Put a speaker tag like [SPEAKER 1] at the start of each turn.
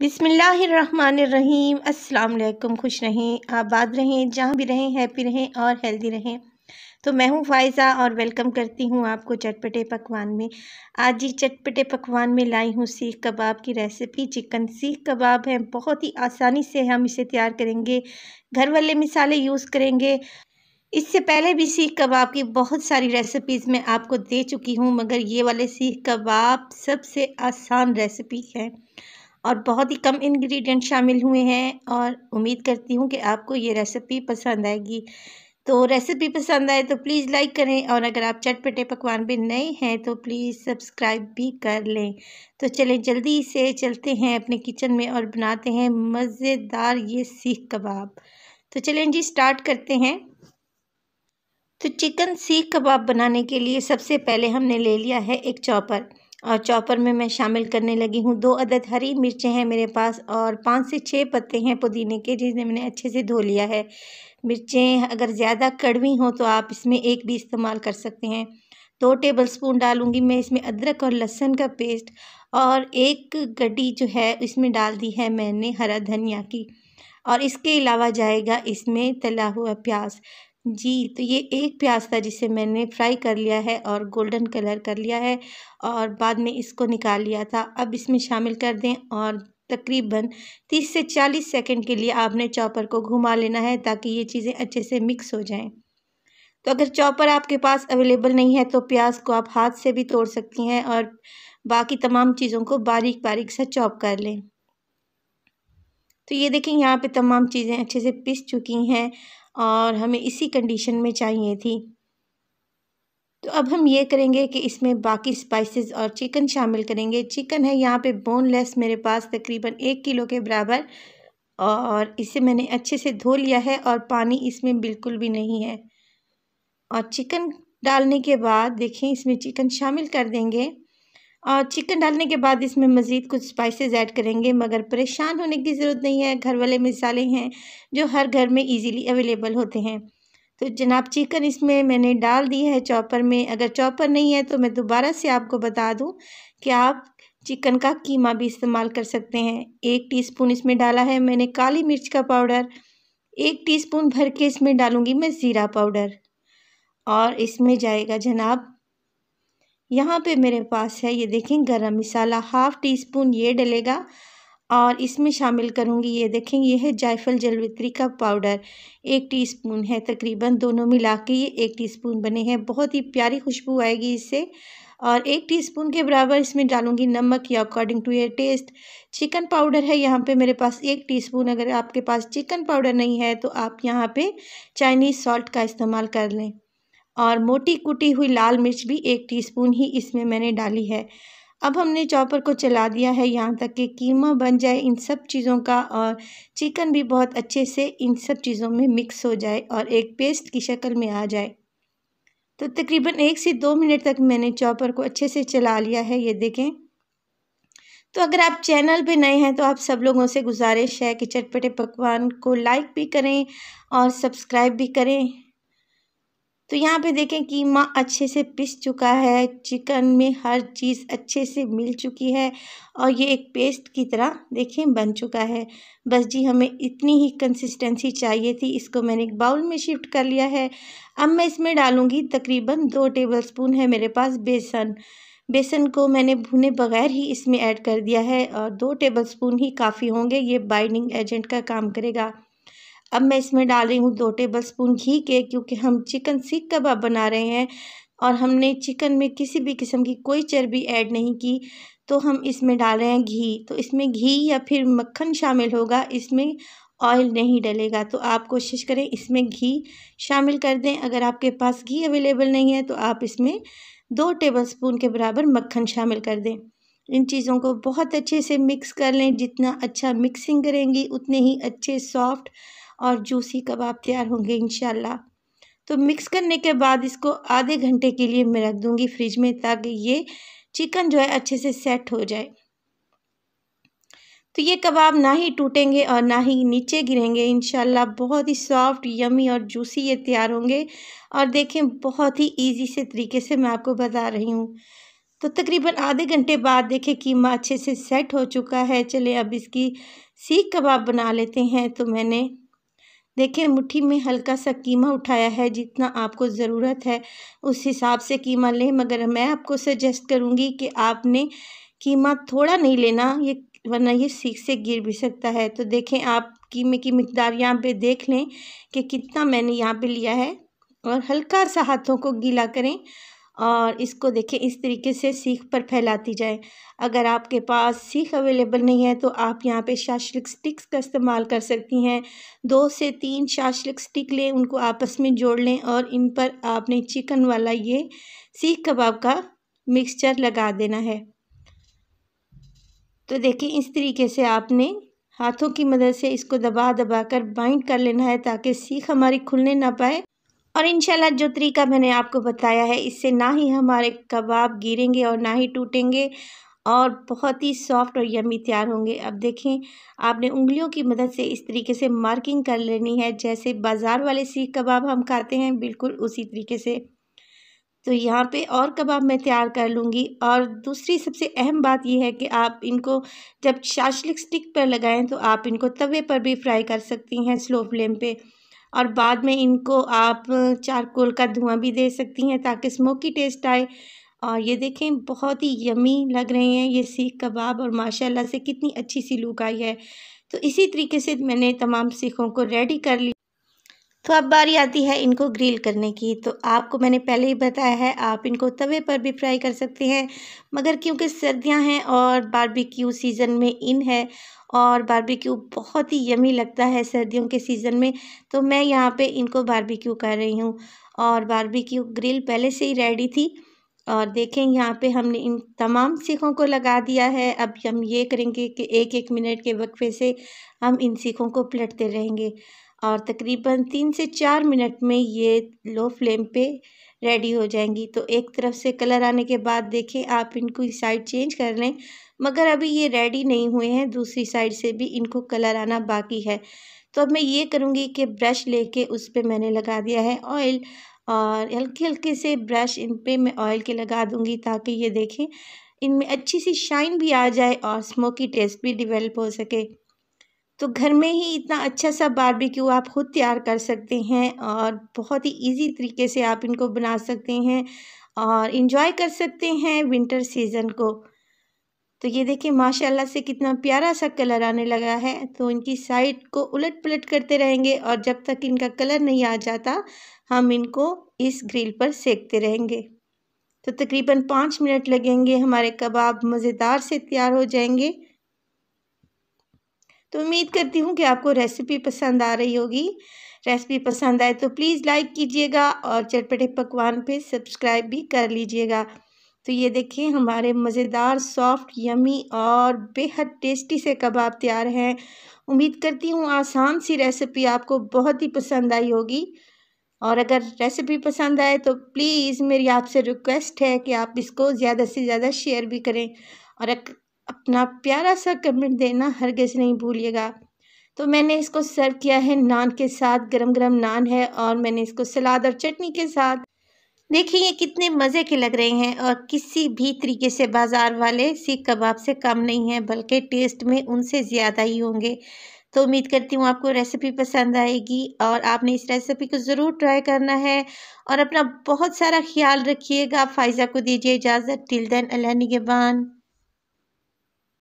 [SPEAKER 1] बिसमीम् अल्लाम खुश रहें आबाद रहें जहाँ भी रहें हैप्पी रहें और हेल्दी रहें तो मैं हूँ फायज़ा और वेलकम करती हूँ आपको चटपटे पकवान में आज ही चटपटे पकवान में लाई हूँ सीख कबाब की रेसिपी चिकन सीख कबाब है बहुत ही आसानी से हम इसे तैयार करेंगे घर वाले मिसाले यूज़ करेंगे इससे पहले भी सीख कबाब की बहुत सारी रेसिपीज़ मैं आपको दे चुकी हूँ मगर ये वाले सीख कबाब सबसे आसान रेसिपी है और बहुत ही कम इंग्रेडिएंट शामिल हुए हैं और उम्मीद करती हूँ कि आपको ये रेसिपी पसंद आएगी तो रेसिपी पसंद आए तो प्लीज़ लाइक करें और अगर आप चटपटे पकवान भी नए हैं तो प्लीज़ सब्सक्राइब भी कर लें तो चलें जल्दी से चलते हैं अपने किचन में और बनाते हैं मज़ेदार ये सीख कबाब तो चलें जी स्टार्ट करते हैं तो चिकन सीख कबाब बनाने के लिए सबसे पहले हमने ले लिया है एक चॉपर और चॉपर में मैं शामिल करने लगी हूँ दो अदद हरी मिर्चें हैं मेरे पास और पाँच से छः पत्ते हैं पुदीने के जिन्हें मैंने अच्छे से धो लिया है मिर्चें अगर ज़्यादा कड़वी हों तो आप इसमें एक भी इस्तेमाल कर सकते हैं दो टेबल स्पून डालूँगी मैं इसमें अदरक और लहसुन का पेस्ट और एक गड्डी जो है इसमें डाल दी है मैंने हरा धनिया की और इसके अलावा जाएगा इसमें तला हुआ प्याज जी, तो ये एक प्याज़ था जिसे मैंने फ्राई कर लिया है और गोल्डन कलर कर लिया है और बाद में इसको निकाल लिया था। अब इसमें शामिल कर दें और तकरीबन 30 से 40 सेकंड के लिए आपने चॉपर को घुमा लेना है ताकि ये चीज़ें अच्छे से मिक्स हो जाएँ। तो अगर चॉपर आपके पास अवेलेबल नहीं है तो प्याज़ को आप हाथ से भी तोड़ सकती हैं और बाकी तमाम चीज़ों को बारीक-बारीक सा चॉप कर लें। तो ये देखें यहाँ पे तमाम चीज़ें अच्छे से पिस चुकी हैं और हमें इसी कंडीशन में चाहिए थी तो अब हम ये करेंगे कि इसमें बाकी स्पाइसेस और चिकन शामिल करेंगे चिकन है यहाँ पे बोनलेस मेरे पास तकरीबन एक किलो के बराबर और इसे मैंने अच्छे से धो लिया है और पानी इसमें बिल्कुल भी नहीं है और चिकन डालने के बाद देखें इसमें चिकन शामिल कर देंगे और चिकन डालने के बाद इसमें मज़ीद कुछ स्पाइसेस ऐड करेंगे मगर परेशान होने की ज़रूरत नहीं है घर वाले मिसाले हैं जो हर घर में इजीली अवेलेबल होते हैं तो जनाब चिकन इसमें मैंने डाल दी है चॉपर में अगर चॉपर नहीं है तो मैं दोबारा से आपको बता दूं कि आप चिकन का कीमा भी इस्तेमाल कर सकते हैं एक टी इसमें डाला है मैंने काली मिर्च का पाउडर एक टीस्पून भर के इसमें डालूंगी मैं ज़ीरा पाउडर और इसमें जाएगा जनाब यहाँ पे मेरे पास है ये देखें गरम मसाला हाफ़ टी स्पून ये डलेगा और इसमें शामिल करूँगी ये देखें ये है जायफल जलवित्री का पाउडर एक टीस्पून है तकरीबन दोनों मिला के ये एक टीस्पून बने हैं बहुत ही प्यारी खुशबू आएगी इससे और एक टीस्पून के बराबर इसमें डालूंगी नमक या according to your taste chicken powder है यहाँ पे मेरे पास एक टीस्पून अगर आपके पास चिकन पाउडर नहीं है तो आप यहाँ पे चाइनीज़ सॉल्ट का इस्तेमाल कर लें और मोटी कुटी हुई लाल मिर्च भी एक टीस्पून ही इसमें मैंने डाली है अब हमने चॉपर को चला दिया है यहाँ तक कि कीमा बन जाए इन सब चीज़ों का और चिकन भी बहुत अच्छे से इन सब चीज़ों में मिक्स हो जाए और एक पेस्ट की शक्ल में आ जाए तो तकरीबन एक से दो मिनट तक मैंने चॉपर को अच्छे से चला लिया है ये देखें तो अगर आप चैनल पे नए हैं तो आप सब लोगों से गुजारिश है कि चटपटे पकवान को लाइक भी करें और सब्सक्राइब भी करें तो यहाँ पे देखें कीमा अच्छे से पिस चुका है चिकन में हर चीज़ अच्छे से मिल चुकी है और ये एक पेस्ट की तरह देखें बन चुका है बस जी हमें इतनी ही कंसिस्टेंसी चाहिए थी इसको मैंने एक बाउल में शिफ्ट कर लिया है अब मैं इसमें डालूँगी तकरीबन दो टेबल स्पून है मेरे पास बेसन बेसन को मैंने भुने बगैर ही इसमें ऐड कर दिया है और दो टेबल स्पून ही काफ़ी होंगे ये बाइंडिंग एजेंट का काम करेगा अब मैं इसमें डाल रही हूँ दो टेबल स्पून घी के क्योंकि हम चिकन सीख कबाब बना रहे हैं और हमने चिकन में किसी भी किस्म की कोई चर्बी ऐड नहीं की तो हम इसमें डाल रहे हैं घी तो इसमें घी या फिर मक्खन शामिल होगा इसमें ऑयल नहीं डलेगा तो आप कोशिश करें इसमें घी शामिल कर दें अगर आपके पास घी अवेलेबल नहीं है तो आप इसमें दो टेबलस्पून के बराबर मक्खन शामिल कर दें इन चीज़ों को बहुत अच्छे से मिक्स कर लें जितना अच्छा मिक्सिंग करेंगी उतने ही अच्छे सॉफ्ट और जूसी कबाब तैयार होंगे इन तो मिक्स करने के बाद इसको आधे घंटे के लिए मैं रख दूँगी फ्रिज में ताकि ये चिकन जो है अच्छे से सेट हो जाए तो ये कबाब ना ही टूटेंगे और ना ही नीचे गिरेंगे इन बहुत ही सॉफ्ट यमी और जूसी ये तैयार होंगे और देखें बहुत ही ईजी से तरीके से मैं आपको बता रही हूँ तो तकरीबन आधे घंटे बाद देखें कीमा अच्छे से सेट हो चुका है चले अब इसकी सीख कबाब बना लेते हैं तो मैंने देखिए मुट्ठी में हल्का सा कीमा उठाया है जितना आपको ज़रूरत है उस हिसाब से कीमा लें मगर मैं आपको सजेस्ट करूँगी कि आपने कीमा थोड़ा नहीं लेना ये वरना ये सीख से गिर भी सकता है तो देखें आप कीमे की मकदार यहाँ पे देख लें कि कितना मैंने यहाँ पे लिया है और हल्का सा हाथों को गीला करें और इसको देखें इस तरीके से सीख पर फैलाती जाए अगर आपके पास सीख अवेलेबल नहीं है तो आप यहाँ पे शाशलिक स्टिक्स का इस्तेमाल कर सकती हैं दो से तीन शाशलिक स्टिक लें उनको आपस में जोड़ लें और इन पर आपने चिकन वाला ये सीख कबाब का मिक्सचर लगा देना है तो देखिए इस तरीके से आपने हाथों की मदद से इसको दबा दबा कर बाइंड कर लेना है ताकि सीख हमारी खुलने ना पाए और इन जो तरीका मैंने आपको बताया है इससे ना ही हमारे कबाब गिरेंगे और ना ही टूटेंगे और बहुत ही सॉफ्ट और यमी तैयार होंगे अब देखें आपने उंगलियों की मदद से इस तरीके से मार्किंग कर लेनी है जैसे बाज़ार वाले सीख कबाब हम खाते हैं बिल्कुल उसी तरीके से तो यहाँ पे और कबाब मैं तैयार कर लूँगी और दूसरी सबसे अहम बात यह है कि आप इनको जब शाशलिक स्टिक पर लगाएं तो आप इनको तवे पर भी फ्राई कर सकती हैं स्लो फ्लेम पर और बाद में इनको आप चारकोल का धुआं भी दे सकती हैं ताकि स्मोकी टेस्ट आए और ये देखें बहुत ही यमी लग रहे हैं ये सीख कबाब और माशाल्लाह से कितनी अच्छी सी लुक आई है तो इसी तरीके से मैंने तमाम सीखों को रेडी कर लिया तो अब बारी आती है इनको ग्रिल करने की तो आपको मैंने पहले ही बताया है आप इनको तवे पर भी फ्राई कर सकते हैं मगर क्योंकि सर्दियां हैं और बारबेक्यू सीज़न में इन है और बारबेक्यू बहुत ही यमी लगता है सर्दियों के सीज़न में तो मैं यहाँ पे इनको बारबेक्यू कर रही हूँ और बारबेक्यू ग्रिल पहले से ही रेडी थी और देखें यहाँ पे हमने इन तमाम सीखों को लगा दिया है अब हम ये करेंगे कि एक एक मिनट के वक्फे से हम इन सीखों को पलटते रहेंगे और तकरीबन तीन से चार मिनट में ये लो फ्लेम पे रेडी हो जाएंगी तो एक तरफ से कलर आने के बाद देखें आप इनको साइड चेंज कर लें मगर अभी ये रेडी नहीं हुए हैं दूसरी साइड से भी इनको कलर आना बाकी है तो अब मैं ये करूँगी कि ब्रश लेके उस पर मैंने लगा दिया है ऑयल और हल्के हल्के से ब्रश इन पर मैं ऑयल के लगा दूँगी ताकि ये देखें इनमें अच्छी सी शाइन भी आ जाए और स्मोकी टेस्ट भी डिवेलप हो सके तो घर में ही इतना अच्छा सा बारबेक्यू आप खुद तैयार कर सकते हैं और बहुत ही इजी तरीके से आप इनको बना सकते हैं और इन्जॉय कर सकते हैं विंटर सीज़न को तो ये देखिए माशाल्लाह से कितना प्यारा सा कलर आने लगा है तो इनकी साइड को उलट पलट करते रहेंगे और जब तक इनका कलर नहीं आ जाता हम इनको इस ग्रिल पर सेकते रहेंगे तो तकरीबन पाँच मिनट लगेंगे हमारे कबाब मज़ेदार से तैयार हो जाएंगे तो उम्मीद करती हूँ कि आपको रेसिपी पसंद आ रही होगी रेसिपी पसंद आए तो प्लीज़ लाइक कीजिएगा और चटपटे पकवान पे सब्सक्राइब भी कर लीजिएगा तो ये देखिए हमारे मज़ेदार सॉफ्ट यमी और बेहद टेस्टी से कबाब तैयार हैं उम्मीद करती हूँ आसान सी रेसिपी आपको बहुत ही पसंद आई होगी और अगर रेसिपी पसंद आए तो प्लीज़ मेरी आपसे रिक्वेस्ट है कि आप इसको ज़्यादा से ज़्यादा शेयर भी करें और अपना प्यारा सा कमेंट देना हरगिज़ नहीं भूलिएगा तो मैंने इसको सर्व किया है नान के साथ गरम गरम नान है और मैंने इसको सलाद और चटनी के साथ देखिए ये कितने मज़े के लग रहे हैं और किसी भी तरीके से बाज़ार वाले सीख कबाब से कम नहीं है बल्कि टेस्ट में उनसे ज़्यादा ही होंगे तो उम्मीद करती हूँ आपको रेसिपी पसंद आएगी और आपने इस रेसिपी को ज़रूर ट्राई करना है और अपना बहुत सारा ख्याल रखिएगा फ़ायज़ा को दीजिए इजाज़त टिल देन अल्लाह निगेबान